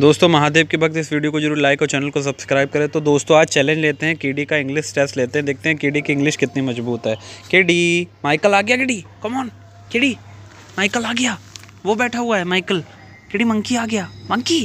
दोस्तों महादेव के भक्त इस वीडियो को जरूर लाइक और चैनल को सब्सक्राइब करें तो दोस्तों आज चैलेंज लेते हैं केडी का इंग्लिश टेस्ट लेते हैं देखते हैं केडी की इंग्लिश कितनी मजबूत है केडी माइकल आ गया केडी कमॉन केडी माइकल आ गया वो बैठा हुआ है माइकल केडी मंकी आ गया मंकी